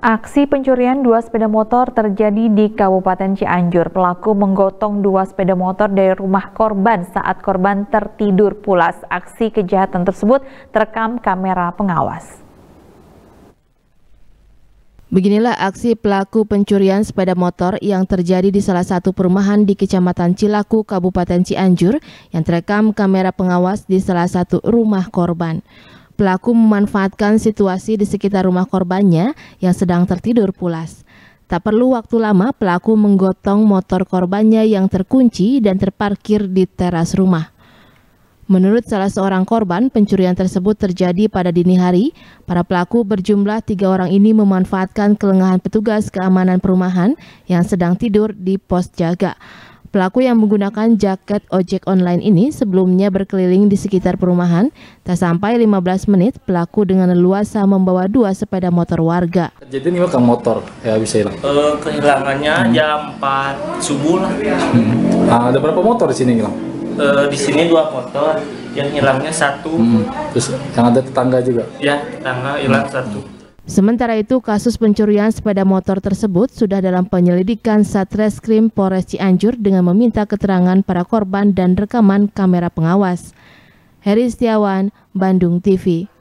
Aksi pencurian dua sepeda motor terjadi di Kabupaten Cianjur. Pelaku menggotong dua sepeda motor dari rumah korban saat korban tertidur pulas. Aksi kejahatan tersebut terekam kamera pengawas. Beginilah aksi pelaku pencurian sepeda motor yang terjadi di salah satu perumahan di Kecamatan Cilaku, Kabupaten Cianjur yang terekam kamera pengawas di salah satu rumah korban. Pelaku memanfaatkan situasi di sekitar rumah korbannya yang sedang tertidur pulas. Tak perlu waktu lama, pelaku menggotong motor korbannya yang terkunci dan terparkir di teras rumah. Menurut salah seorang korban, pencurian tersebut terjadi pada dini hari. Para pelaku berjumlah tiga orang ini memanfaatkan kelengahan petugas keamanan perumahan yang sedang tidur di pos jaga. Pelaku yang menggunakan jaket ojek online ini sebelumnya berkeliling di sekitar perumahan. Tak sampai 15 menit, pelaku dengan leluasa membawa dua sepeda motor warga. Jadi ini kang motor ya bisa hilang? Uh, kehilangannya hmm. jam 4 subuh lah. Hmm. Nah, ada berapa motor di sini hilang? Uh, eh, di sini dua motor, yang hilangnya satu. Hmm. Terus yang ada tetangga juga? Ya, tetangga hilang hmm. satu. Sementara itu, kasus pencurian sepeda motor tersebut sudah dalam penyelidikan Satreskrim Polres Cianjur dengan meminta keterangan para korban dan rekaman kamera pengawas. Heri Setiawan, Bandung TV.